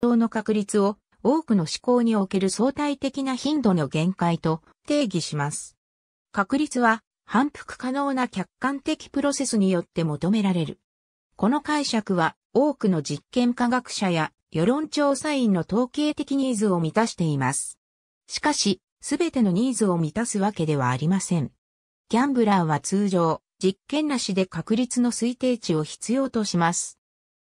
等の確率を多くの思考における相対的な頻度の限界と定義します。確率は反復可能な客観的プロセスによって求められる。この解釈は多くの実験科学者や世論調査員の統計的ニーズを満たしています。しかし、すべてのニーズを満たすわけではありません。ギャンブラーは通常、実験なしで確率の推定値を必要とします。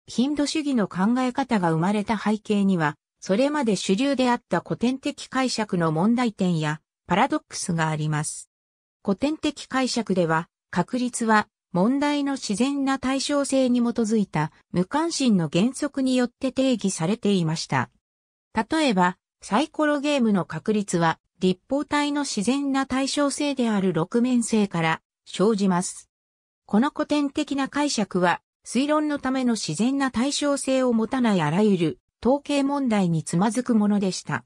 頻度主義の考え方が生まれた背景には、それまで主流であった古典的解釈の問題点やパラドックスがあります。古典的解釈では、確率は問題の自然な対称性に基づいた無関心の原則によって定義されていました。例えば、サイコロゲームの確率は立方体の自然な対称性である六面性から生じます。この古典的な解釈は推論のための自然な対称性を持たないあらゆる統計問題につまずくものでした。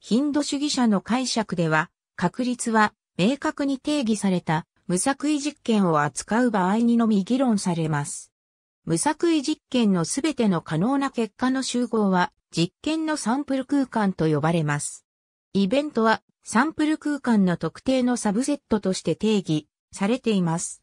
ヒンド主義者の解釈では、確率は明確に定義された無作為実験を扱う場合にのみ議論されます。無作為実験のすべての可能な結果の集合は実験のサンプル空間と呼ばれます。イベントはサンプル空間の特定のサブセットとして定義されています。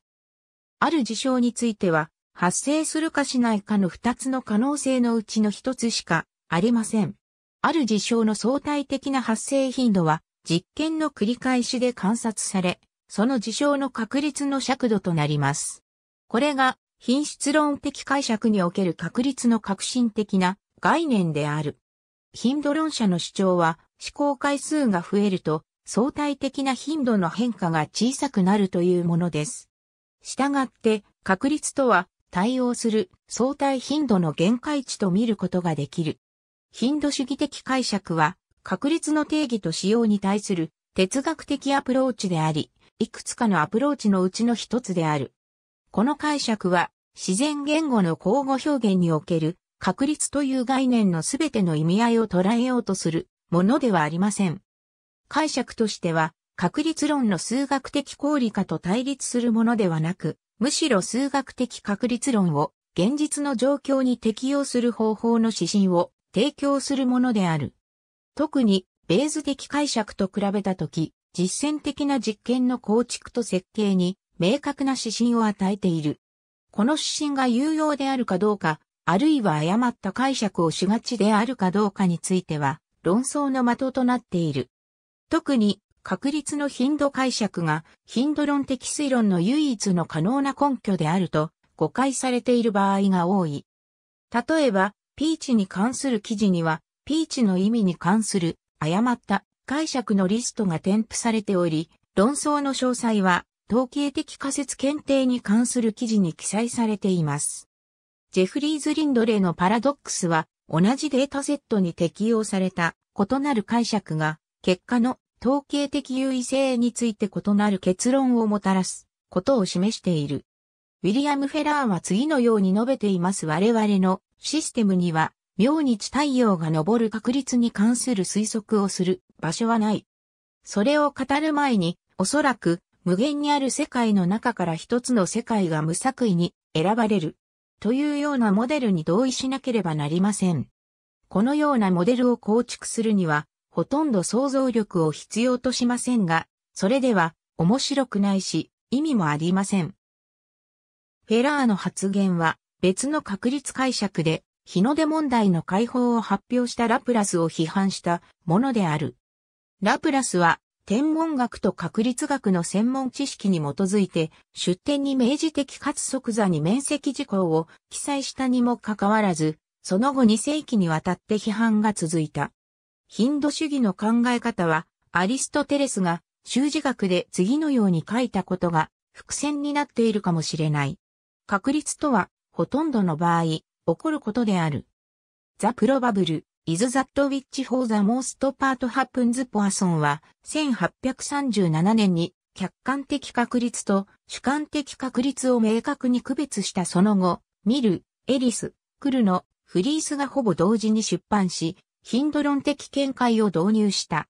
ある事象については発生するかしないかの二つの可能性のうちの一つしかありません。ある事象の相対的な発生頻度は実験の繰り返しで観察され、その事象の確率の尺度となります。これが品質論的解釈における確率の革新的な概念である。頻度論者の主張は試行回数が増えると相対的な頻度の変化が小さくなるというものです。したがって確率とは対応する相対頻度の限界値と見ることができる。頻度主義的解釈は、確率の定義と使用に対する哲学的アプローチであり、いくつかのアプローチのうちの一つである。この解釈は、自然言語の交互表現における確率という概念のすべての意味合いを捉えようとするものではありません。解釈としては、確率論の数学的効理化と対立するものではなく、むしろ数学的確率論を現実の状況に適用する方法の指針を提供するものである。特に、ベーズ的解釈と比べたとき、実践的な実験の構築と設計に明確な指針を与えている。この指針が有用であるかどうか、あるいは誤った解釈をしがちであるかどうかについては、論争の的となっている。特に、確率の頻度解釈が頻度論的推論の唯一の可能な根拠であると誤解されている場合が多い。例えば、ピーチに関する記事には、ピーチの意味に関する誤った解釈のリストが添付されており、論争の詳細は統計的仮説検定に関する記事に記載されています。ジェフリーズ・リンドレーのパラドックスは同じデータセットに適用された異なる解釈が結果の統計的優位性について異なる結論をもたらすことを示している。ウィリアム・フェラーは次のように述べています我々のシステムには、明日太陽が昇る確率に関する推測をする場所はない。それを語る前に、おそらく無限にある世界の中から一つの世界が無作為に選ばれる。というようなモデルに同意しなければなりません。このようなモデルを構築するには、ほとんど想像力を必要としませんが、それでは面白くないし、意味もありません。フェラーの発言は別の確率解釈で、日の出問題の解放を発表したラプラスを批判したものである。ラプラスは天文学と確率学の専門知識に基づいて、出典に明示的かつ即座に面積事項を記載したにもかかわらず、その後2世紀にわたって批判が続いた。ヒンド主義の考え方は、アリストテレスが修辞学で次のように書いたことが伏線になっているかもしれない。確率とは、ほとんどの場合、起こることである。The probable is that which for the most part happens Poisson は、1837年に客観的確率と主観的確率を明確に区別したその後、ミル、エリス、クルのフリースがほぼ同時に出版し、ヒンドロン的見解を導入した。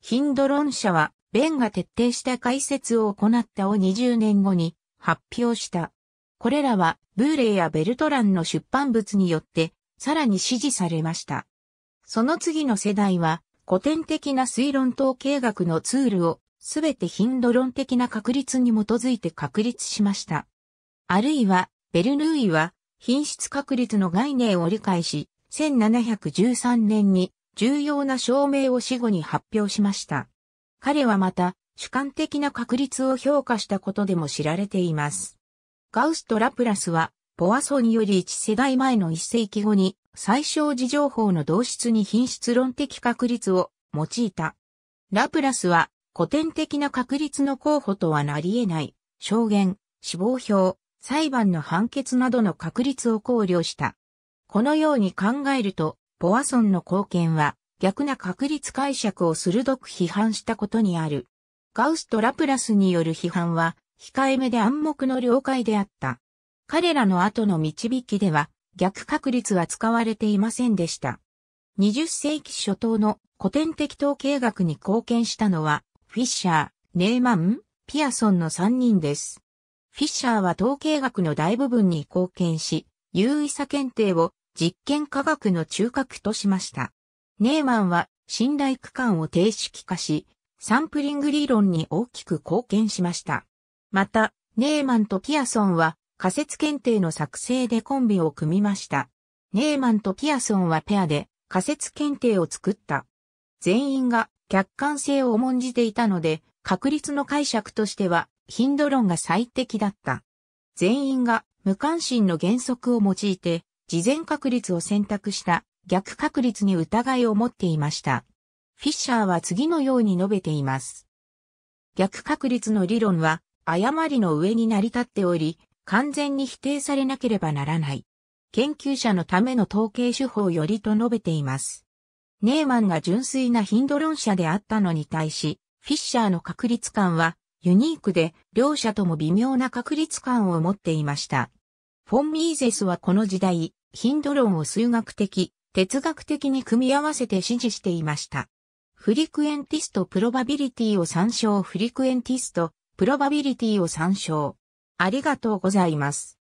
ヒンドロン社は、ベンが徹底した解説を行ったを20年後に発表した。これらは、ブーレイやベルトランの出版物によって、さらに支持されました。その次の世代は、古典的な推論統計学のツールを、すべてヒンドロン的な確率に基づいて確立しました。あるいは、ベルヌーイは、品質確率の概念を理解し、1713年に重要な証明を死後に発表しました。彼はまた主観的な確率を評価したことでも知られています。ガウスとラプラスはポワソンより1世代前の1世紀後に最小事情報の同質に品質論的確率を用いた。ラプラスは古典的な確率の候補とはなり得ない、証言、死亡表、裁判の判決などの確率を考慮した。このように考えると、ポワソンの貢献は逆な確率解釈を鋭く批判したことにある。ガウスとラプラスによる批判は控えめで暗黙の了解であった。彼らの後の導きでは逆確率は使われていませんでした。20世紀初頭の古典的統計学に貢献したのはフィッシャー、ネーマン、ピアソンの3人です。フィッシャーは統計学の大部分に貢献し、有意差検定を実験科学の中核としました。ネーマンは信頼区間を定式化し、サンプリング理論に大きく貢献しました。また、ネーマンとピアソンは仮説検定の作成でコンビを組みました。ネーマンとピアソンはペアで仮説検定を作った。全員が客観性を重んじていたので、確率の解釈としては頻度論が最適だった。全員が無関心の原則を用いて事前確率を選択した逆確率に疑いを持っていました。フィッシャーは次のように述べています。逆確率の理論は誤りの上に成り立っており、完全に否定されなければならない。研究者のための統計手法よりと述べています。ネーマンが純粋な頻度論者であったのに対し、フィッシャーの確率感はユニークで、両者とも微妙な確率感を持っていました。フォン・ミーゼスはこの時代、ヒドロ論を数学的、哲学的に組み合わせて支持していました。フリクエンティスト・プロバビリティを参照フリクエンティスト・プロバビリティを参照。ありがとうございます。